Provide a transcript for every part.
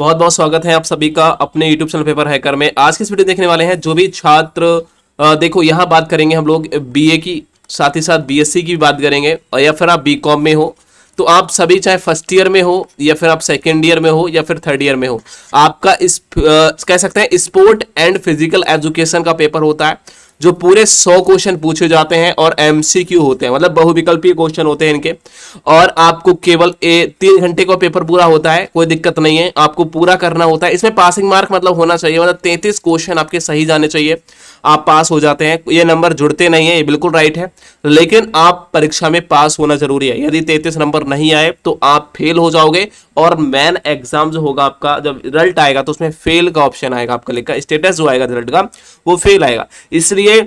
बहुत बहुत स्वागत है आप सभी का अपने यूट्यूब चैनल पेपर हैकर में आज की इस वीडियो देखने वाले हैं जो भी छात्र देखो यहाँ बात करेंगे हम लोग बीए की साथ ही साथ बीएससी की भी बात करेंगे और या फिर आप बीकॉम में हो तो आप सभी चाहे फर्स्ट ईयर में हो या फिर आप सेकेंड ईयर में हो या फिर थर्ड ईयर में हो आपका इस आ, कह सकते हैं स्पोर्ट एंड फिजिकल एजुकेशन का पेपर होता है जो पूरे सौ क्वेश्चन पूछे जाते हैं और एमसीक्यू होते हैं मतलब बहुविकल्पीय क्वेश्चन होते हैं इनके और आपको केवल ए तीन घंटे का पेपर पूरा होता है कोई दिक्कत नहीं है आपको पूरा करना होता है इसमें पासिंग मार्क मतलब होना चाहिए मतलब तैतीस क्वेश्चन आपके सही जाने चाहिए आप पास हो जाते हैं ये नंबर जुड़ते नहीं है ये बिल्कुल राइट है लेकिन आप परीक्षा में पास होना जरूरी है यदि तैतीस नंबर नहीं आए तो आप फेल हो जाओगे और मैन एग्जाम जो होगा आपका जब रिजल्ट आएगा तो उसमें फेल का ऑप्शन आएगा आपका लिखा स्टेटस जो आएगा रिजल्ट का वो फेल आएगा इसलिए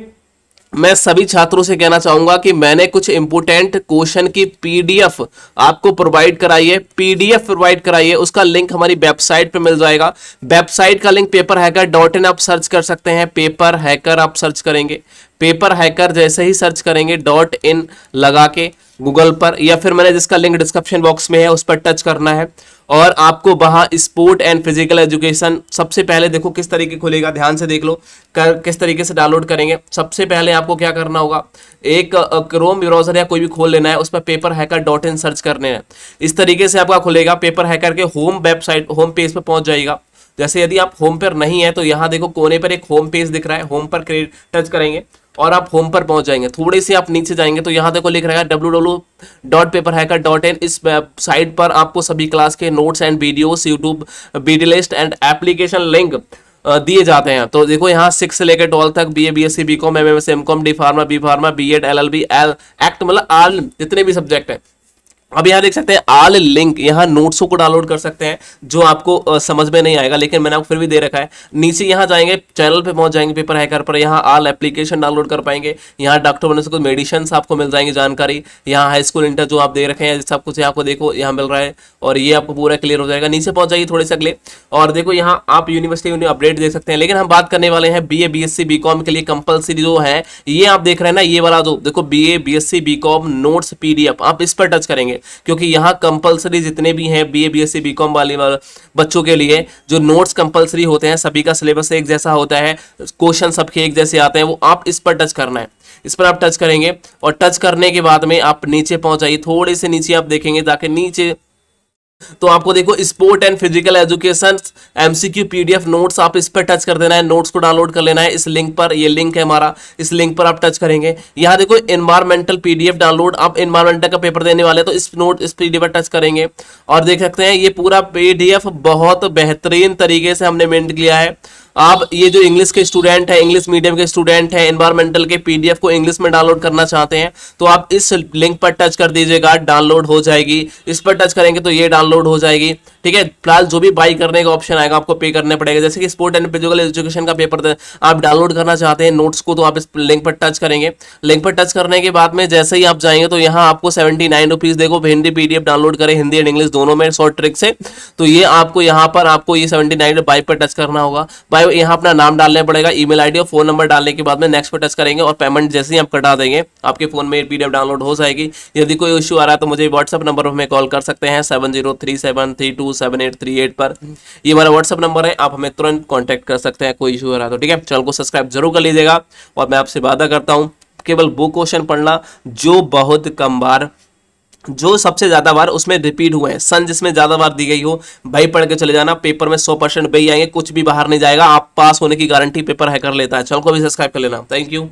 मैं सभी छात्रों से कहना चाहूंगा कि मैंने कुछ इंपोर्टेंट क्वेश्चन की पीडीएफ आपको प्रोवाइड कराई है पीडीएफ प्रोवाइड कराई है उसका लिंक हमारी वेबसाइट पे मिल जाएगा वेबसाइट का link paper hacker dot in आप सर्च कर सकते हैं पेपर हैकर आप सर्च करेंगे पेपर हैकर जैसे ही सर्च करेंगे डॉट इन लगा के गूगल पर या फिर मैंने जिसका लिंक डिस्क्रिप्शन बॉक्स में है उस पर टच करना है और आपको वहाँ स्पोर्ट एंड फिजिकल एजुकेशन सबसे पहले देखो किस तरीके खुलेगा ध्यान से देख लो कर किस तरीके से डाउनलोड करेंगे सबसे पहले आपको क्या करना होगा एक क्रोम ब्राउजर या कोई भी खोल लेना है उस पर paper hacker dot in search करने हैं इस तरीके से आपका खुलेगा पेपर हैकर के होम वेबसाइट होम पेज पर पहुँच जाएगा जैसे यदि आप होम पर नहीं है तो यहाँ देखो कोने पर एक होम पेज दिख रहा है होम पर टच करेंगे और आप होम पर पहुंच जाएंगे थोड़े से आप नीचे जाएंगे तो यहाँ देखो लिख रहेगा W W dot paper hacker dot in इस वेबसाइट पर आपको सभी क्लास के notes and videos YouTube video list and application link दिए जाते हैं तो देखो यहाँ सिक्स से लेकर ट्वेल्थ तक B A B S C B com M M S M com D pharma B pharma B ed L L B L act मतलब आल जितने भी सब्जेक्ट हैं अब यहाँ देख सकते हैं आल लिंक यहाँ नोट्सों को डाउनलोड कर सकते हैं जो आपको आ, समझ में नहीं आएगा लेकिन मैंने आपको फिर भी दे रखा है नीचे यहाँ जाएंगे चैनल पे पहुंच जाएंगे पेपर हैकर पर यहाँ आल एप्लीकेशन डाउनलोड कर पाएंगे यहाँ डॉक्टर बनने से कुछ मेडिसिन आपको मिल जाएंगे जानकारी यहाँ हाई स्कूल इंटर जो आप दे रखे हैं सब कुछ आपको देखो यहाँ मिल रहा है और ये आपको पूरा क्लियर हो जाएगा नीचे पहुंच जाइए थोड़े से अगले और देखो यहाँ आप यूनिवर्सिटी अपडेट देख सकते हैं लेकिन हम बात करने वाले हैं B A B S C B com के लिए कंपल्सरी जो है ये आप देख रहे हैं ना ये वाला जो देखो B A B S C B com notes पी आप इस पर टच करेंगे क्योंकि यहाँ कंपलसरी जितने भी हैं B A B S C B com वाले बच्चों के लिए जो नोट्स कंपलसरी होते हैं सभी का सिलेबस एक जैसा होता है क्वेश्चन सबके एक जैसे आते हैं वो आप इस पर टच करना है इस पर आप टच करेंगे और टच करने के बाद में आप नीचे पहुंच जाइए थोड़े से नीचे आप देखेंगे ताकि नीचे तो आपको देखो sport and physical education MCQ PDF notes आप इस पर टच कर देना है नोट्स को डाउनलोड कर लेना है इस लिंक पर ये लिंक है हमारा इस लिंक पर आप टच करेंगे यहाँ देखो इन्वायरमेंटल पीडीएफ डाउनलोड आप इन्वायरमेंटल का पेपर देने वाले तो इस नोट इस पीडीएफ पर टच करेंगे और देख सकते हैं ये पूरा पी बहुत बेहतरीन तरीके से हमने मेंट किया है आप ये जो इंग्लिश के स्टूडेंट है इंग्लिश मीडियम के स्टूडेंट है एनवायरमेंटल के पीडीएफ को इंग्लिश में डाउनलोड करना चाहते हैं तो आप इस लिंक पर टच कर दीजिएगा डाउनलोड हो जाएगी इस पर टच करेंगे तो ये डाउनलोड हो जाएगी ठीक है फिलहाल जो भी बाई करने का ऑप्शन आएगा आपको पे करने पड़ेगा जैसे कि स्पोर्ट एंड फिजिकल एजुकेशन का पेपर आप डाउनलोड करना चाहते हैं नोट्स को तो आप इस लिंक पर टच करेंगे लिंक पर टच करने के बाद में जैसे ही आप जाएंगे तो यहाँ आपको सेवेंटी नाइन रुपीज देखो हिंदी पीडीएफ डाउनलोड करें हिंदी एंड इंग्लिश दोनों में शॉर्ट ट्रिक से तो ये आपको यहाँ पर आपको ये सेवेंटी नाइन पर टच करना होगा बाई भाई यहाँ अपना नाम डालना पड़ेगा ईमेल आईडी और फोन नंबर डालने के बाद में नेक्स्ट पर टच करेंगे और पेमेंट जैसे ही आप कटा देंगे आपके फोन में पी डाउनलोड हो जाएगी यदि कोई इशू आ रहा है तो मुझे व्हाट्सअप नंबर हमें कॉल कर सकते हैं सेवन पर ये हमारा व्हाट्सअप नंबर है आप हमें तुरंत कॉन्टैक्ट कर सकते हैं कोई इशू आ रहा है तो ठीक है चैनल को सब्सक्राइब जरूर कर लीजिएगा और मैं आपसे वादा करता हूँ केवल वो क्वेश्चन पढ़ना जो बहुत कम बार जो सबसे ज़्यादा बार उसमें रिपीट हुए हैं सन जिसमें ज़्यादा बार दी गई हो भाई पढ़ के चले जाना पेपर में सौ परसेंट पे आएंगे कुछ भी बाहर नहीं जाएगा आप पास होने की गारंटी पेपर है कर लेता है चलो को भी सब्सक्राइब कर लेना थैंक यू